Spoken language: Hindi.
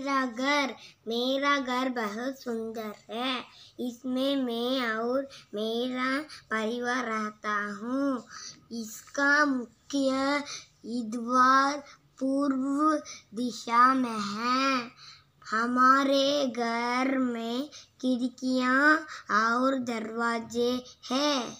मेरा घर मेरा घर बहुत सुंदर है इसमें मैं और मेरा परिवार रहता हूँ इसका मुख्य द्वार पूर्व दिशा में है हमारे घर में खिड़कियाँ और दरवाजे हैं